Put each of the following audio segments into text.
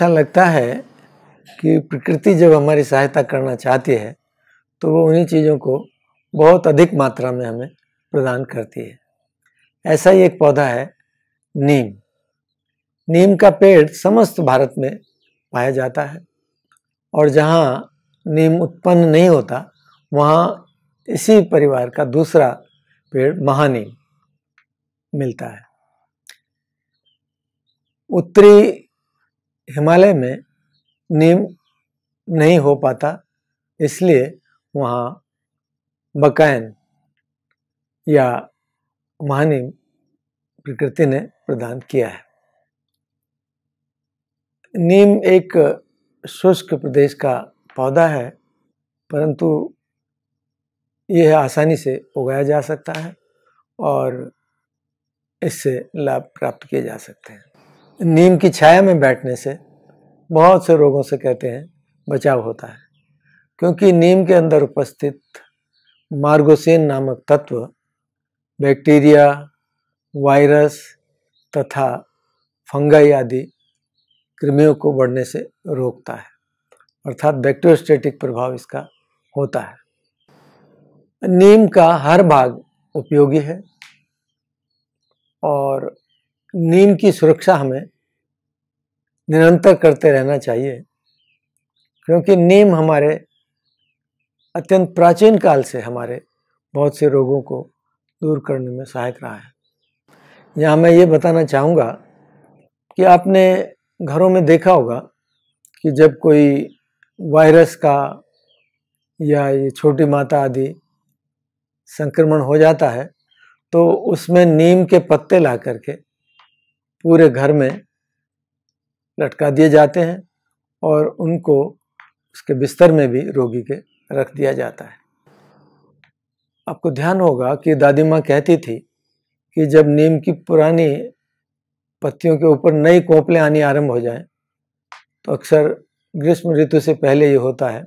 ऐसा लगता है कि प्रकृति जब हमारी सहायता करना चाहती है तो वो उन्हीं चीज़ों को बहुत अधिक मात्रा में हमें प्रदान करती है ऐसा ही एक पौधा है नीम नीम का पेड़ समस्त भारत में पाया जाता है और जहाँ नीम उत्पन्न नहीं होता वहाँ इसी परिवार का दूसरा पेड़ महानीम मिलता है उत्तरी हिमालय में नीम नहीं हो पाता इसलिए वहाँ बकायन या महानीम प्रकृति ने प्रदान किया है नीम एक शुष्क प्रदेश का पौधा है परंतु यह आसानी से उगाया जा सकता है और इससे लाभ प्राप्त किए जा सकते हैं नीम की छाया में बैठने से बहुत से रोगों से कहते हैं बचाव होता है क्योंकि नीम के अंदर उपस्थित मार्गोसेन नामक तत्व बैक्टीरिया वायरस तथा फंगाई आदि कृमियों को बढ़ने से रोकता है अर्थात बैक्टीरियोस्टेटिक प्रभाव इसका होता है नीम का हर भाग उपयोगी है और नीम की सुरक्षा हमें निरंतर करते रहना चाहिए क्योंकि नीम हमारे अत्यंत प्राचीन काल से हमारे बहुत से रोगों को दूर करने में सहायक रहा है यहाँ मैं ये बताना चाहूँगा कि आपने घरों में देखा होगा कि जब कोई वायरस का या ये छोटी माता आदि संक्रमण हो जाता है तो उसमें नीम के पत्ते ला करके पूरे घर में लटका दिए जाते हैं और उनको उसके बिस्तर में भी रोगी के रख दिया जाता है आपको ध्यान होगा कि दादी माँ कहती थी कि जब नीम की पुरानी पत्तियों के ऊपर नई कोपलें आनी आरंभ हो जाएं तो अक्सर ग्रीष्म ऋतु से पहले ये होता है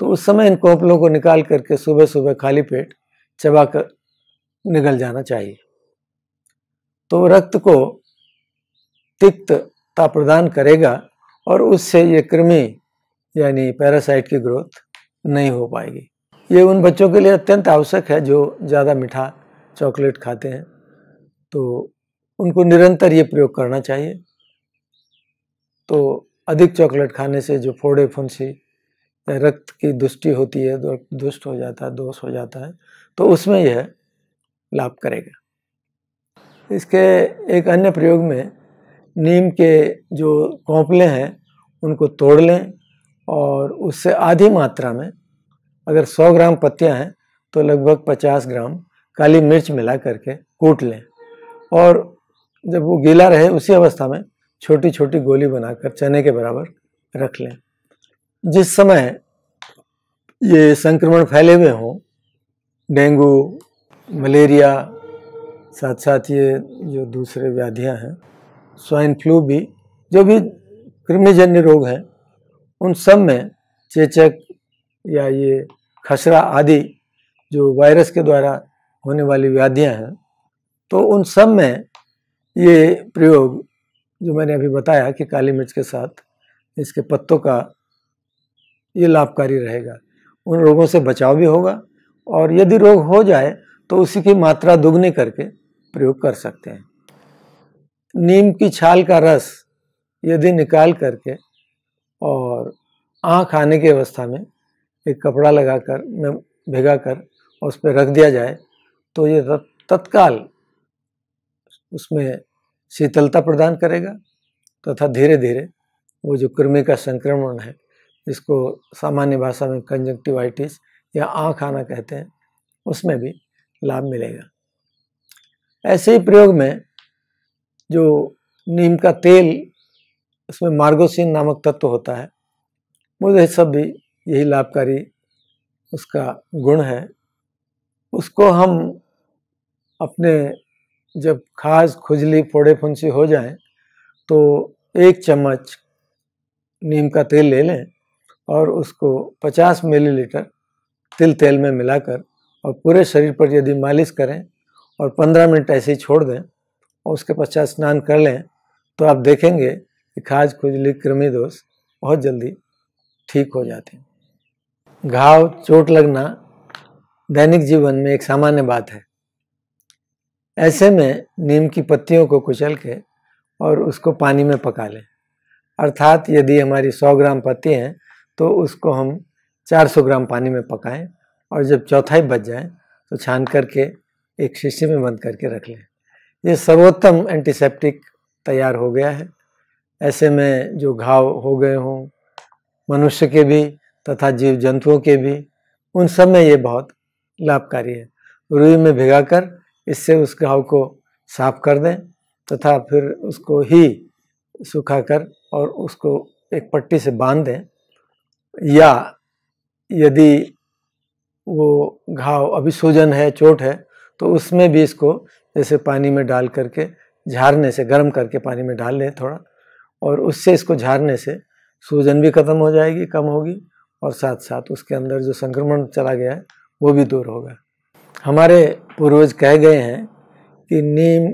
तो उस समय इन कोपलों को निकाल करके सुबह सुबह खाली पेट चबा कर निकल जाना चाहिए तो रक्त को तिक्त ता प्रदान करेगा और उससे ये कृमि यानी पैरासाइट की ग्रोथ नहीं हो पाएगी ये उन बच्चों के लिए अत्यंत आवश्यक है जो ज़्यादा मीठा चॉकलेट खाते हैं तो उनको निरंतर ये प्रयोग करना चाहिए तो अधिक चॉकलेट खाने से जो फोड़े फुंसी रक्त की दुष्टि होती है दुष्ट हो जाता है दोष हो जाता है तो उसमें यह लाभ करेगा इसके एक अन्य प्रयोग में नीम के जो कौपले हैं उनको तोड़ लें और उससे आधी मात्रा में अगर 100 ग्राम पत्तियां हैं तो लगभग 50 ग्राम काली मिर्च मिला करके कूट लें और जब वो गीला रहे उसी अवस्था में छोटी छोटी गोली बनाकर चने के बराबर रख लें जिस समय ये संक्रमण फैले हुए हों डेंगू मलेरिया साथ साथ ये जो दूसरे व्याधियां हैं स्वाइन फ्लू भी जो भी कृमिजन्य रोग हैं उन सब में चेचक या ये खसरा आदि जो वायरस के द्वारा होने वाली व्याधियां हैं तो उन सब में ये प्रयोग जो मैंने अभी बताया कि काली मिर्च के साथ इसके पत्तों का ये लाभकारी रहेगा उन रोगों से बचाव भी होगा और यदि रोग हो जाए तो उसी की मात्रा दुगनी करके प्रयोग कर सकते हैं नीम की छाल का रस यदि निकाल करके और आँख आने की अवस्था में एक कपड़ा लगा कर में भिगा कर उस पर रख दिया जाए तो ये तत्काल उसमें शीतलता प्रदान करेगा तथा तो धीरे धीरे वो जो कृमि का संक्रमण है जिसको सामान्य भाषा में कंजक्टिवाइटिस या आँख आना कहते हैं उसमें भी लाभ मिलेगा ऐसे ही प्रयोग में जो नीम का तेल उसमें मार्गोसिन नामक तत्व होता है मुझे सब भी यही लाभकारी उसका गुण है उसको हम अपने जब खास खुजली फोड़े फुंसी हो जाए तो एक चम्मच नीम का तेल ले लें और उसको 50 मिलीलीटर तिल तेल में मिलाकर और पूरे शरीर पर यदि मालिश करें और 15 मिनट ऐसे ही छोड़ दें और उसके पश्चात स्नान कर लें तो आप देखेंगे कि खाज खुजली कृमि दोष बहुत जल्दी ठीक हो जाते हैं घाव चोट लगना दैनिक जीवन में एक सामान्य बात है ऐसे में नीम की पत्तियों को कुचल के और उसको पानी में पका लें अर्थात यदि हमारी 100 ग्राम पत्ती हैं तो उसको हम 400 ग्राम पानी में पकाएं और जब चौथाई बच जाए तो छान करके एक शीशे में बंद करके रख लें ये सर्वोत्तम एंटीसेप्टिक तैयार हो गया है ऐसे में जो घाव हो गए हों मनुष्य के भी तथा जीव जंतुओं के भी उन सब में ये बहुत लाभकारी है रुई में भिगाकर इससे उस घाव को साफ कर दें तथा फिर उसको ही सुखाकर और उसको एक पट्टी से बांध दें या यदि वो घाव अभी सूजन है चोट है तो उसमें भी इसको जैसे पानी में डाल करके झाड़ने से गर्म करके पानी में डाल लें थोड़ा और उससे इसको झाड़ने से सूजन भी ख़त्म हो जाएगी कम होगी और साथ साथ उसके अंदर जो संक्रमण चला गया है वो भी दूर होगा हमारे पूर्वज कह गए हैं कि नीम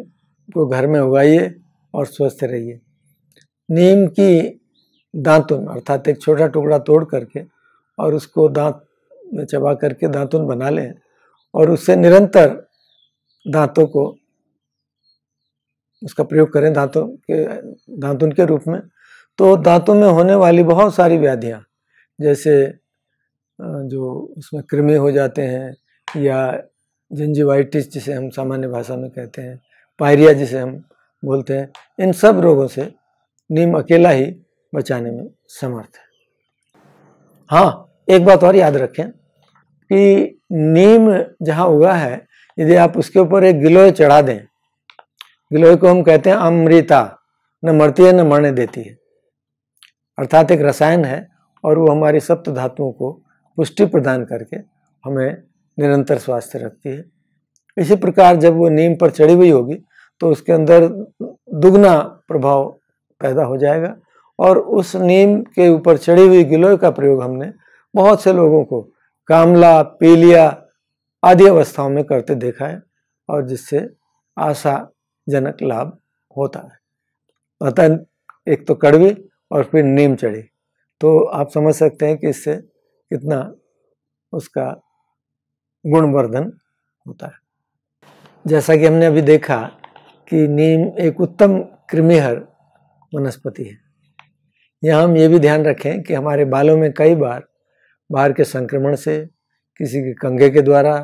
को घर में उगाइए और स्वस्थ रहिए नीम की दांतुन अर्थात एक छोटा टुकड़ा तोड़ करके और उसको दांत में चबा करके दांतुन बना लें और उससे निरंतर दांतों को उसका प्रयोग करें दांतों के दांतों के रूप में तो दांतों में होने वाली बहुत सारी व्याधियाँ जैसे जो उसमें कृमि हो जाते हैं या जंजीवाइटिस जिसे हम सामान्य भाषा में कहते हैं पायरिया जिसे हम बोलते हैं इन सब रोगों से नीम अकेला ही बचाने में समर्थ है हाँ एक बात और याद रखें कि नीम जहाँ उगा है यदि आप उसके ऊपर एक गिलोय चढ़ा दें गिलोय को हम कहते हैं अमृता न मरती है न मरने देती है अर्थात एक रसायन है और वो हमारी सप्त धातुओं को पुष्टि प्रदान करके हमें निरंतर स्वास्थ्य रखती है इसी प्रकार जब वो नीम पर चढ़ी हुई होगी तो उसके अंदर दुगना प्रभाव पैदा हो जाएगा और उस नीम के ऊपर चढ़ी हुई गिलोय का प्रयोग हमने बहुत से लोगों को कामला पीलिया आदि अवस्थाओं में करते देखा है और जिससे आशाजनक लाभ होता है अतः एक तो कड़वी और फिर नीम चढ़ी तो आप समझ सकते हैं कि इससे कितना उसका गुणवर्धन होता है जैसा कि हमने अभी देखा कि नीम एक उत्तम कृमिहर वनस्पति है यहाँ हम ये भी ध्यान रखें कि हमारे बालों में कई बार बाहर के संक्रमण से किसी के कंघे के द्वारा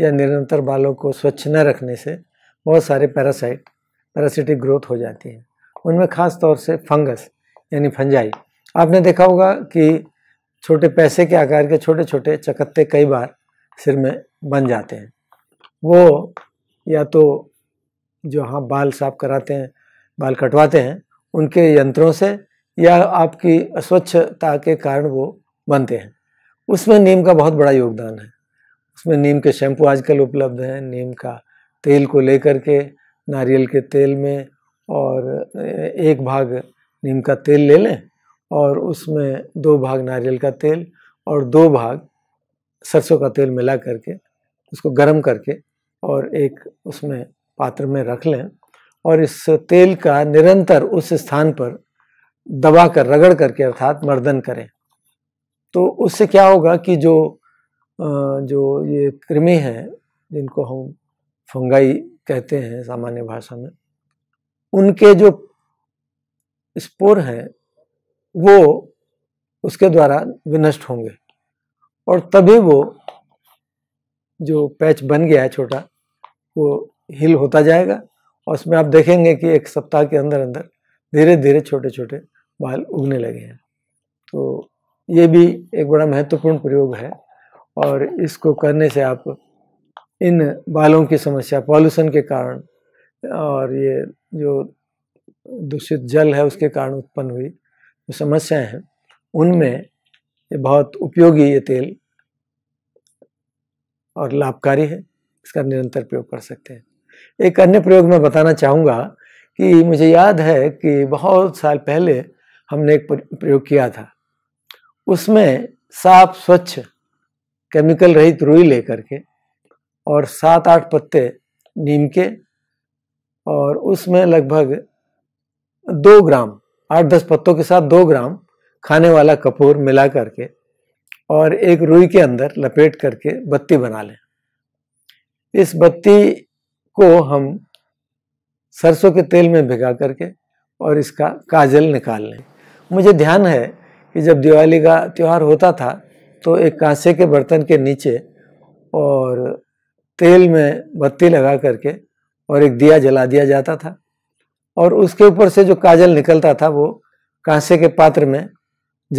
या निरंतर बालों को स्वच्छ न रखने से बहुत सारे पैरासाइट पैरासिटिक ग्रोथ हो जाती है उनमें ख़ास तौर से फंगस यानी फंजाई आपने देखा होगा कि छोटे पैसे के आकार के छोटे छोटे चकत्ते कई बार सिर में बन जाते हैं वो या तो जो हाँ बाल साफ कराते हैं बाल कटवाते हैं उनके यंत्रों से या आपकी अस्वच्छता के कारण वो बनते हैं उसमें नीम का बहुत बड़ा योगदान है उसमें नीम के शैम्पू आजकल उपलब्ध हैं नीम का तेल को लेकर के नारियल के तेल में और एक भाग नीम का तेल ले लें और उसमें दो भाग नारियल का तेल और दो भाग सरसों का तेल मिला करके उसको गर्म करके और एक उसमें पात्र में रख लें और इस तेल का निरंतर उस स्थान पर दबा कर रगड़ करके अर्थात मर्दन करें तो उससे क्या होगा कि जो जो ये कृमि हैं जिनको हम फंगाई कहते हैं सामान्य भाषा में उनके जो स्पोर हैं वो उसके द्वारा विनष्ट होंगे और तभी वो जो पैच बन गया है छोटा वो हिल होता जाएगा और उसमें आप देखेंगे कि एक सप्ताह के अंदर अंदर धीरे धीरे छोटे छोटे बाल उगने लगे हैं तो ये भी एक बड़ा महत्वपूर्ण प्रयोग है और इसको करने से आप इन बालों की समस्या पॉल्यूशन के कारण और ये जो दूषित जल है उसके कारण उत्पन्न हुई जो समस्याएं हैं उनमें ये बहुत उपयोगी ये तेल और लाभकारी है इसका निरंतर प्रयोग कर सकते हैं एक अन्य प्रयोग मैं बताना चाहूँगा कि मुझे याद है कि बहुत साल पहले हमने एक प्रयोग किया था उसमें साफ स्वच्छ केमिकल रहित रुई लेकर के और सात आठ पत्ते नीम के और उसमें लगभग दो ग्राम आठ दस पत्तों के साथ दो ग्राम खाने वाला कपूर मिला करके और एक रुई के अंदर लपेट करके बत्ती बना लें इस बत्ती को हम सरसों के तेल में भिगा करके और इसका काजल निकाल लें मुझे ध्यान है कि जब दिवाली का त्यौहार होता था तो एक कांसे के बर्तन के नीचे और तेल में बत्ती लगा करके और एक दिया जला दिया जाता था और उसके ऊपर से जो काजल निकलता था वो कांसे के पात्र में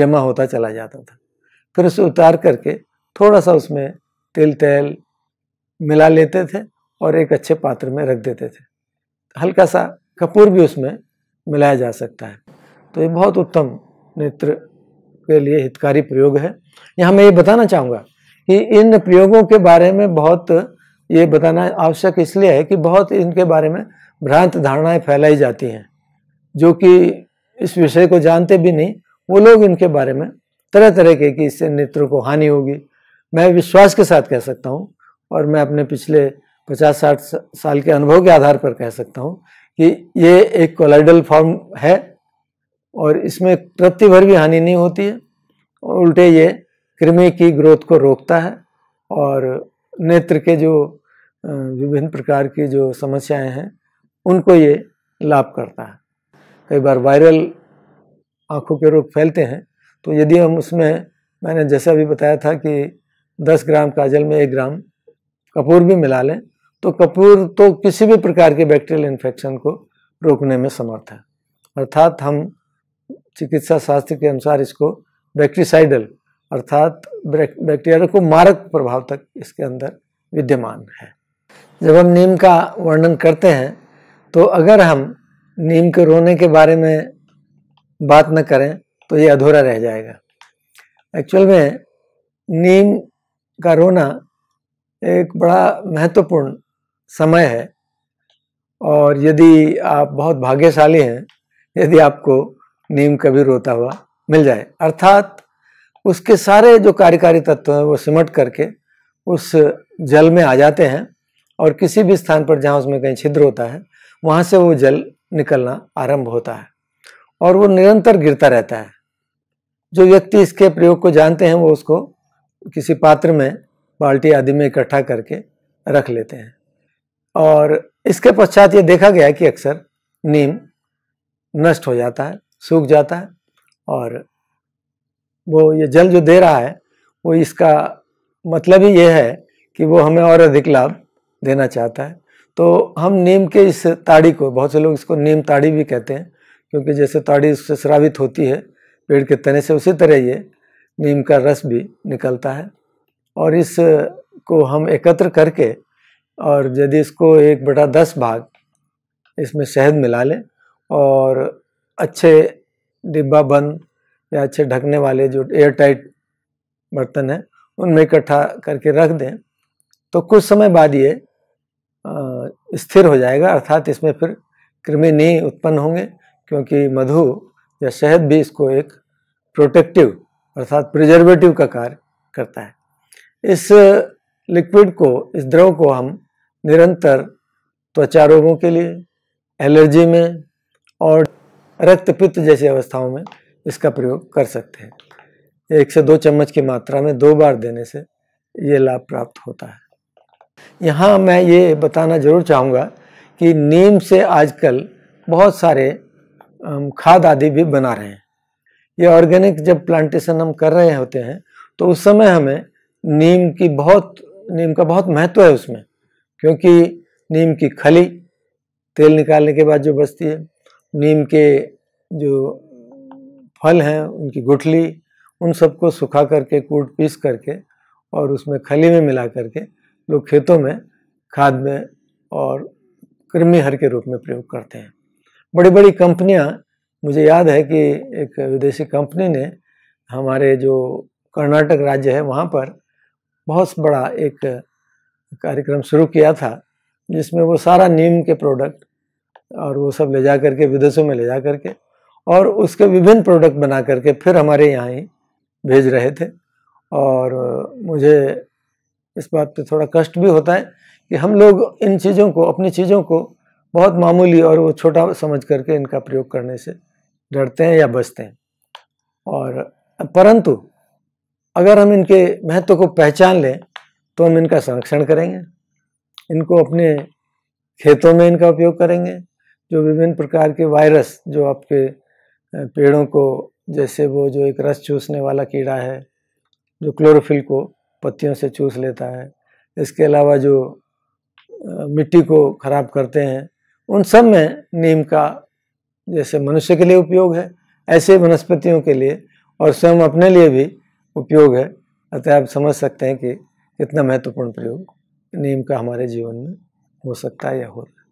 जमा होता चला जाता था फिर उसे उतार करके थोड़ा सा उसमें तेल तेल मिला लेते थे और एक अच्छे पात्र में रख देते थे हल्का सा कपूर भी उसमें मिलाया जा सकता है तो ये बहुत उत्तम नेत्र के लिए हितकारी प्रयोग है यहाँ मैं ये बताना चाहूँगा कि इन प्रयोगों के बारे में बहुत ये बताना आवश्यक इसलिए है कि बहुत इनके बारे में भ्रांत धारणाएं फैलाई जाती हैं जो कि इस विषय को जानते भी नहीं वो लोग इनके बारे में तरह तरह के कि इससे नेत्र को हानि होगी मैं विश्वास के साथ कह सकता हूँ और मैं अपने पिछले पचास साठ साल के अनुभव के आधार पर कह सकता हूँ कि ये एक कोलाइडल फॉर्म है और इसमें प्रति भर भी हानि नहीं होती है उल्टे ये कृमि की ग्रोथ को रोकता है और नेत्र के जो विभिन्न प्रकार की जो समस्याएं हैं उनको ये लाभ करता है कई बार वायरल आँखों के रोग फैलते हैं तो यदि हम उसमें मैंने जैसा भी बताया था कि 10 ग्राम काजल में एक ग्राम कपूर भी मिला लें तो कपूर तो किसी भी प्रकार के बैक्टीरियल इन्फेक्शन को रोकने में समर्थ है अर्थात हम चिकित्सा शास्त्र के अनुसार इसको बैक्टीसाइडल अर्थात बैक्टीरिया को मारक प्रभाव तक इसके अंदर विद्यमान है जब हम नीम का वर्णन करते हैं तो अगर हम नीम के रोने के बारे में बात न करें तो ये अधूरा रह जाएगा एक्चुअल में नीम का रोना एक बड़ा महत्वपूर्ण समय है और यदि आप बहुत भाग्यशाली हैं यदि आपको नीम कभी रोता हुआ मिल जाए अर्थात उसके सारे जो कार्यकारी तत्व हैं वो सिमट करके उस जल में आ जाते हैं और किसी भी स्थान पर जहाँ उसमें कहीं छिद्र होता है वहाँ से वो जल निकलना आरंभ होता है और वो निरंतर गिरता रहता है जो व्यक्ति इसके प्रयोग को जानते हैं वो उसको किसी पात्र में बाल्टी आदि में इकट्ठा करके रख लेते हैं और इसके पश्चात ये देखा गया कि अक्सर नीम नष्ट हो जाता है सूख जाता है और वो ये जल जो दे रहा है वो इसका मतलब ही ये है कि वो हमें और अधिक लाभ देना चाहता है तो हम नीम के इस ताड़ी को बहुत से लोग इसको नीम ताड़ी भी कहते हैं क्योंकि जैसे ताड़ी उससे श्रावित होती है पेड़ के तने से उसी तरह ये नीम का रस भी निकलता है और इस को हम एकत्र करके और यदि इसको एक बटा दस भाग इसमें शहद मिला लें और अच्छे डिब्बा बंद या अच्छे ढकने वाले जो एयर टाइट बर्तन हैं उनमें इकट्ठा करके रख दें तो कुछ समय बाद ये स्थिर हो जाएगा अर्थात इसमें फिर कृमि नहीं उत्पन्न होंगे क्योंकि मधु या शहद भी इसको एक प्रोटेक्टिव अर्थात प्रिजर्वेटिव का कार्य करता है इस लिक्विड को इस द्रव को हम निरंतर त्वचा रोगों के लिए एलर्जी में और रक्त पित्त जैसी अवस्थाओं में इसका प्रयोग कर सकते हैं एक से दो चम्मच की मात्रा में दो बार देने से ये लाभ प्राप्त होता है यहाँ मैं ये बताना जरूर चाहूँगा कि नीम से आजकल बहुत सारे खाद आदि भी बना रहे हैं ये ऑर्गेनिक जब प्लांटेशन हम कर रहे होते हैं तो उस समय हमें नीम की बहुत नीम का बहुत महत्व है उसमें क्योंकि नीम की खली तेल निकालने के बाद जो बचती है नीम के जो फल हैं उनकी गुठली उन सबको सुखा करके कूट पीस करके और उसमें खली में मिला करके लोग खेतों में खाद में और कृमि हर के रूप में प्रयोग करते हैं बड़ी बड़ी कंपनियां मुझे याद है कि एक विदेशी कंपनी ने हमारे जो कर्नाटक राज्य है वहाँ पर बहुत बड़ा एक कार्यक्रम शुरू किया था जिसमें वो सारा नीम के प्रोडक्ट और वो सब ले जा करके विदेशों में ले जा करके और उसके विभिन्न प्रोडक्ट बना करके फिर हमारे यहाँ ही भेज रहे थे और मुझे इस बात पे थोड़ा कष्ट भी होता है कि हम लोग इन चीज़ों को अपनी चीज़ों को बहुत मामूली और वो छोटा समझ करके इनका प्रयोग करने से डरते हैं या बचते हैं और परंतु अगर हम इनके महत्व को पहचान लें तो हम इनका संरक्षण करेंगे इनको अपने खेतों में इनका उपयोग करेंगे जो विभिन्न प्रकार के वायरस जो आपके पेड़ों को जैसे वो जो एक रस चूसने वाला कीड़ा है जो क्लोरोफिल को पत्तियों से चूस लेता है इसके अलावा जो मिट्टी को खराब करते हैं उन सब में नीम का जैसे मनुष्य के लिए उपयोग है ऐसे वनस्पतियों के लिए और स्वयं अपने लिए भी उपयोग है अतः आप समझ सकते हैं कि कितना महत्वपूर्ण प्रयोग नीम का हमारे जीवन में हो सकता है या हो रहा है